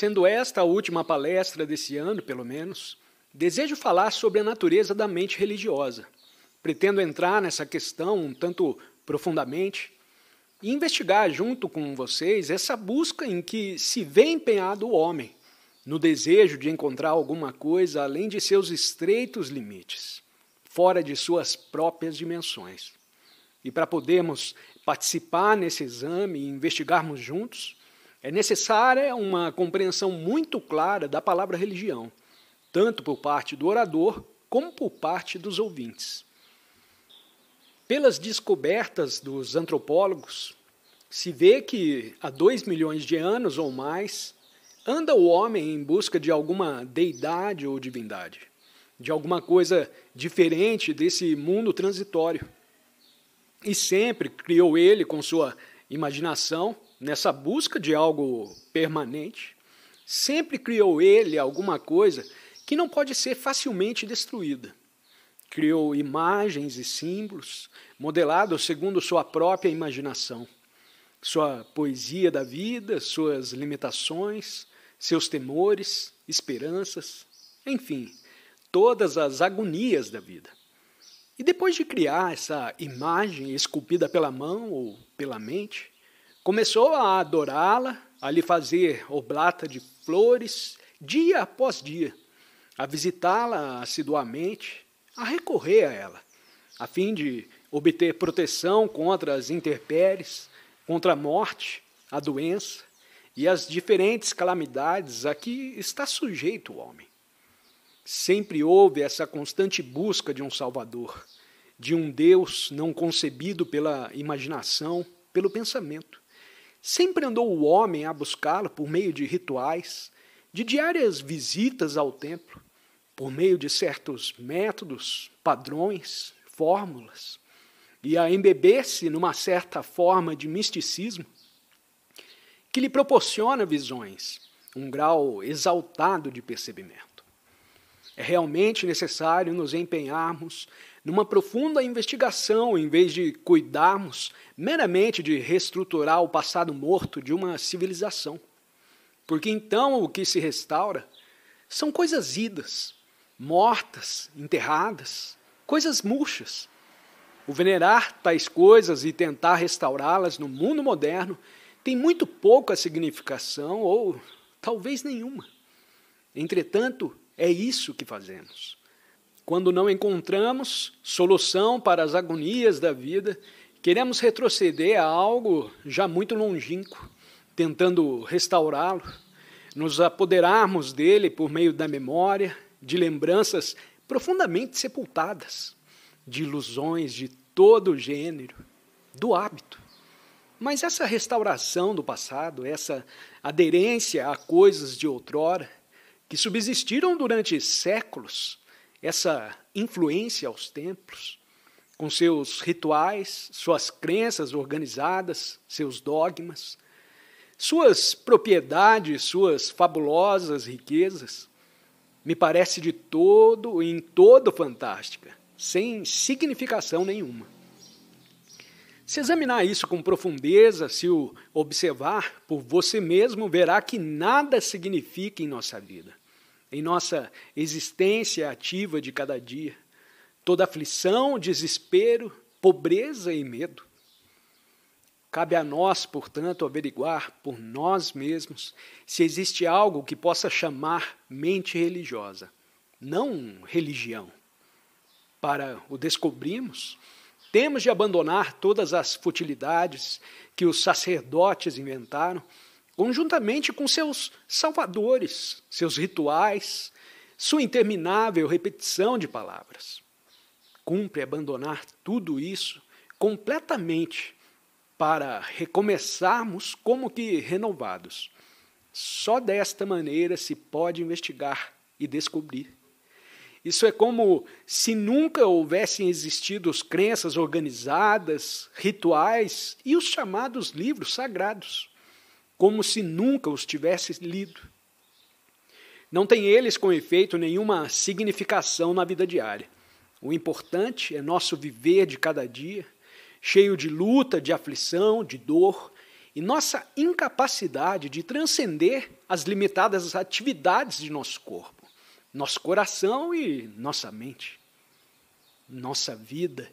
Sendo esta a última palestra desse ano, pelo menos, desejo falar sobre a natureza da mente religiosa. Pretendo entrar nessa questão um tanto profundamente e investigar junto com vocês essa busca em que se vê empenhado o homem, no desejo de encontrar alguma coisa além de seus estreitos limites, fora de suas próprias dimensões. E para podermos participar nesse exame e investigarmos juntos, é necessária uma compreensão muito clara da palavra religião, tanto por parte do orador como por parte dos ouvintes. Pelas descobertas dos antropólogos, se vê que há dois milhões de anos ou mais anda o homem em busca de alguma deidade ou divindade, de alguma coisa diferente desse mundo transitório. E sempre criou ele, com sua imaginação, nessa busca de algo permanente, sempre criou ele alguma coisa que não pode ser facilmente destruída. Criou imagens e símbolos, modelados segundo sua própria imaginação, sua poesia da vida, suas limitações, seus temores, esperanças, enfim, todas as agonias da vida. E depois de criar essa imagem esculpida pela mão ou pela mente, Começou a adorá-la, a lhe fazer oblata de flores, dia após dia, a visitá-la assiduamente, a recorrer a ela, a fim de obter proteção contra as intempéries, contra a morte, a doença e as diferentes calamidades a que está sujeito o homem. Sempre houve essa constante busca de um Salvador, de um Deus não concebido pela imaginação, pelo pensamento. Sempre andou o homem a buscá lo por meio de rituais, de diárias visitas ao templo, por meio de certos métodos, padrões, fórmulas, e a embeber-se numa certa forma de misticismo que lhe proporciona visões, um grau exaltado de percebimento. É realmente necessário nos empenharmos numa profunda investigação, em vez de cuidarmos meramente de reestruturar o passado morto de uma civilização. Porque então o que se restaura são coisas idas, mortas, enterradas, coisas murchas. O venerar tais coisas e tentar restaurá-las no mundo moderno tem muito pouca significação ou talvez nenhuma. Entretanto, é isso que fazemos. Quando não encontramos solução para as agonias da vida, queremos retroceder a algo já muito longínquo, tentando restaurá-lo, nos apoderarmos dele por meio da memória, de lembranças profundamente sepultadas, de ilusões de todo gênero, do hábito. Mas essa restauração do passado, essa aderência a coisas de outrora, que subsistiram durante séculos, essa influência aos templos, com seus rituais, suas crenças organizadas, seus dogmas, suas propriedades, suas fabulosas riquezas, me parece de todo e em todo fantástica, sem significação nenhuma. Se examinar isso com profundeza, se o observar por você mesmo, verá que nada significa em nossa vida em nossa existência ativa de cada dia, toda aflição, desespero, pobreza e medo. Cabe a nós, portanto, averiguar por nós mesmos se existe algo que possa chamar mente religiosa, não religião. Para o descobrirmos, temos de abandonar todas as futilidades que os sacerdotes inventaram conjuntamente com seus salvadores, seus rituais, sua interminável repetição de palavras. Cumpre abandonar tudo isso completamente para recomeçarmos como que renovados. Só desta maneira se pode investigar e descobrir. Isso é como se nunca houvessem existido as crenças organizadas, rituais e os chamados livros sagrados como se nunca os tivesse lido. Não tem eles, com efeito, nenhuma significação na vida diária. O importante é nosso viver de cada dia, cheio de luta, de aflição, de dor, e nossa incapacidade de transcender as limitadas atividades de nosso corpo, nosso coração e nossa mente. Nossa vida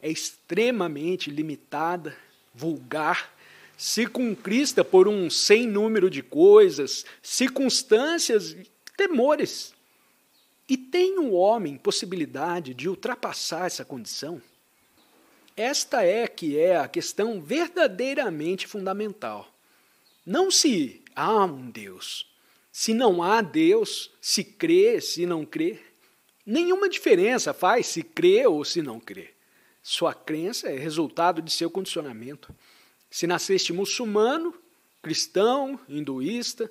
é extremamente limitada, vulgar conquista é por um sem número de coisas, circunstâncias, temores. E tem o homem possibilidade de ultrapassar essa condição? Esta é que é a questão verdadeiramente fundamental. Não se há um Deus. Se não há Deus, se crê, se não crê, nenhuma diferença faz se crê ou se não crê. Sua crença é resultado de seu condicionamento. Se nasceste muçulmano, cristão, hinduísta,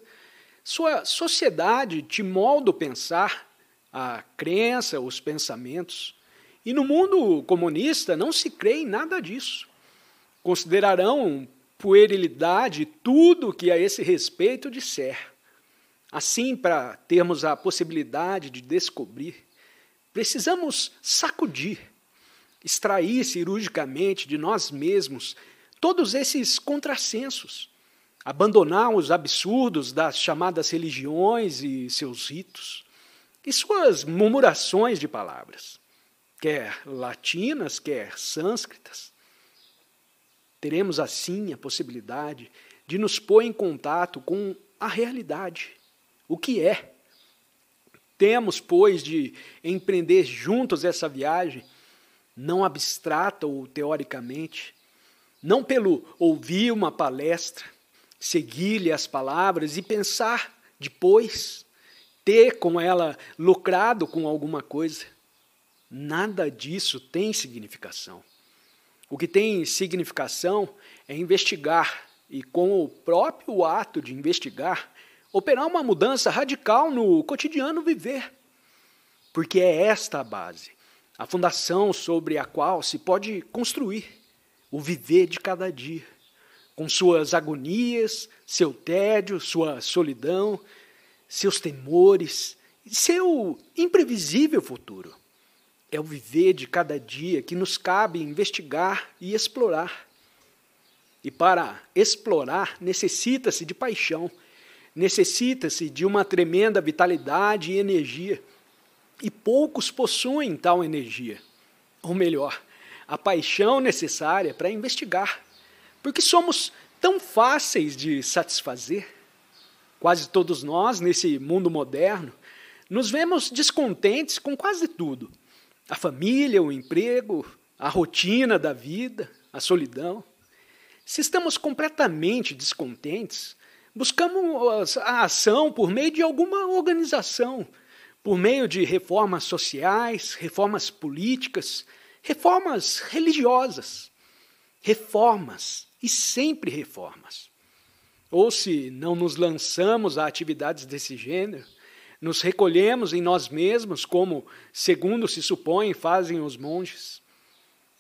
sua sociedade te molda o pensar, a crença, os pensamentos. E no mundo comunista não se crê em nada disso. Considerarão puerilidade tudo o que a esse respeito disser. Assim, para termos a possibilidade de descobrir, precisamos sacudir, extrair cirurgicamente de nós mesmos todos esses contrassensos, abandonar os absurdos das chamadas religiões e seus ritos, e suas murmurações de palavras, quer latinas, quer sânscritas. Teremos assim a possibilidade de nos pôr em contato com a realidade, o que é. Temos, pois, de empreender juntos essa viagem, não abstrata ou teoricamente, não pelo ouvir uma palestra, seguir-lhe as palavras e pensar depois, ter com ela lucrado com alguma coisa. Nada disso tem significação. O que tem significação é investigar e, com o próprio ato de investigar, operar uma mudança radical no cotidiano viver. Porque é esta a base, a fundação sobre a qual se pode construir o viver de cada dia, com suas agonias, seu tédio, sua solidão, seus temores, seu imprevisível futuro. É o viver de cada dia que nos cabe investigar e explorar. E para explorar, necessita-se de paixão, necessita-se de uma tremenda vitalidade e energia. E poucos possuem tal energia. Ou melhor, a paixão necessária para investigar, porque somos tão fáceis de satisfazer. Quase todos nós, nesse mundo moderno, nos vemos descontentes com quase tudo: a família, o emprego, a rotina da vida, a solidão. Se estamos completamente descontentes, buscamos a ação por meio de alguma organização, por meio de reformas sociais, reformas políticas, reformas religiosas, reformas e sempre reformas. Ou se não nos lançamos a atividades desse gênero, nos recolhemos em nós mesmos, como, segundo se supõe, fazem os monges.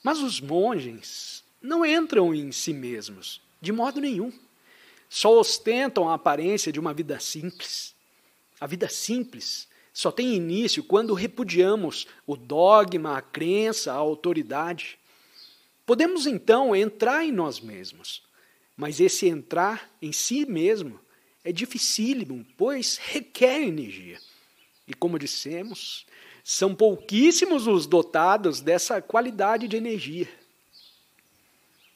Mas os monges não entram em si mesmos, de modo nenhum. Só ostentam a aparência de uma vida simples. A vida simples só tem início quando repudiamos o dogma, a crença, a autoridade. Podemos então entrar em nós mesmos, mas esse entrar em si mesmo é dificílimo, pois requer energia. E como dissemos, são pouquíssimos os dotados dessa qualidade de energia.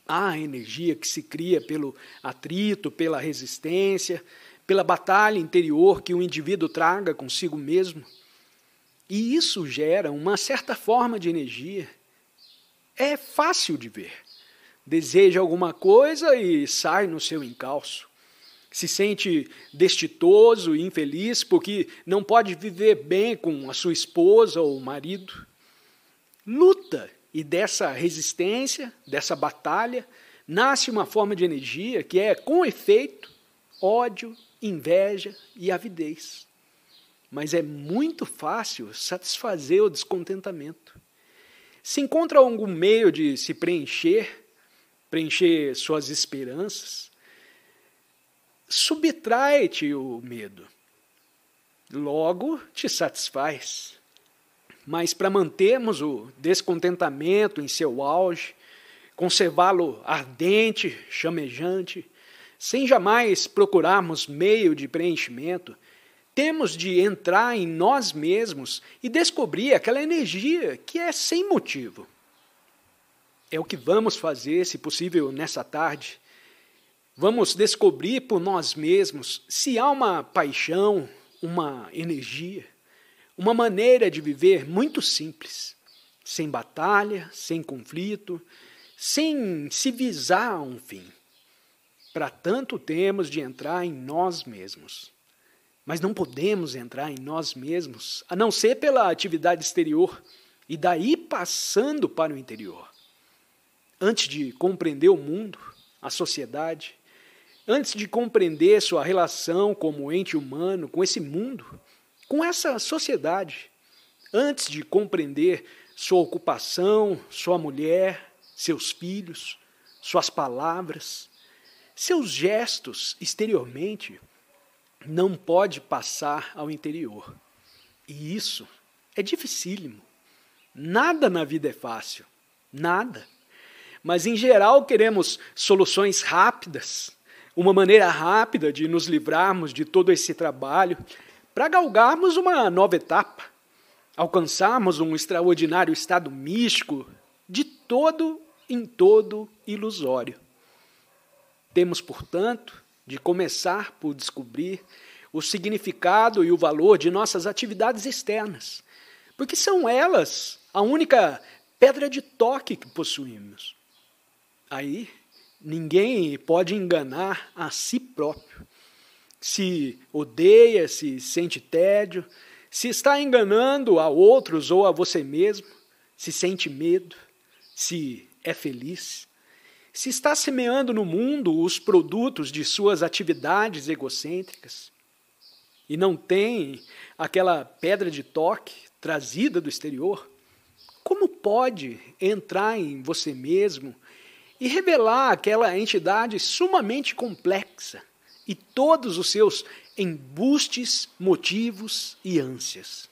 Há energia que se cria pelo atrito, pela resistência, pela batalha interior que o indivíduo traga consigo mesmo. E isso gera uma certa forma de energia. É fácil de ver. Deseja alguma coisa e sai no seu encalço. Se sente destitoso e infeliz porque não pode viver bem com a sua esposa ou marido. Luta e dessa resistência, dessa batalha, nasce uma forma de energia que é, com efeito, ódio, inveja e avidez. Mas é muito fácil satisfazer o descontentamento. Se encontra algum meio de se preencher, preencher suas esperanças, subtrai-te o medo. Logo te satisfaz. Mas para mantermos o descontentamento em seu auge, conservá-lo ardente, chamejante, sem jamais procurarmos meio de preenchimento, temos de entrar em nós mesmos e descobrir aquela energia que é sem motivo. É o que vamos fazer, se possível, nessa tarde. Vamos descobrir por nós mesmos se há uma paixão, uma energia, uma maneira de viver muito simples, sem batalha, sem conflito, sem se visar a um fim para tanto temos de entrar em nós mesmos. Mas não podemos entrar em nós mesmos, a não ser pela atividade exterior, e daí passando para o interior. Antes de compreender o mundo, a sociedade, antes de compreender sua relação como ente humano com esse mundo, com essa sociedade, antes de compreender sua ocupação, sua mulher, seus filhos, suas palavras, seus gestos exteriormente não pode passar ao interior. E isso é dificílimo. Nada na vida é fácil, nada. Mas em geral queremos soluções rápidas, uma maneira rápida de nos livrarmos de todo esse trabalho para galgarmos uma nova etapa, alcançarmos um extraordinário estado místico de todo em todo ilusório. Temos, portanto, de começar por descobrir o significado e o valor de nossas atividades externas, porque são elas a única pedra de toque que possuímos. Aí ninguém pode enganar a si próprio. Se odeia, se sente tédio, se está enganando a outros ou a você mesmo, se sente medo, se é feliz, se está semeando no mundo os produtos de suas atividades egocêntricas e não tem aquela pedra de toque trazida do exterior, como pode entrar em você mesmo e revelar aquela entidade sumamente complexa e todos os seus embustes, motivos e ânsias?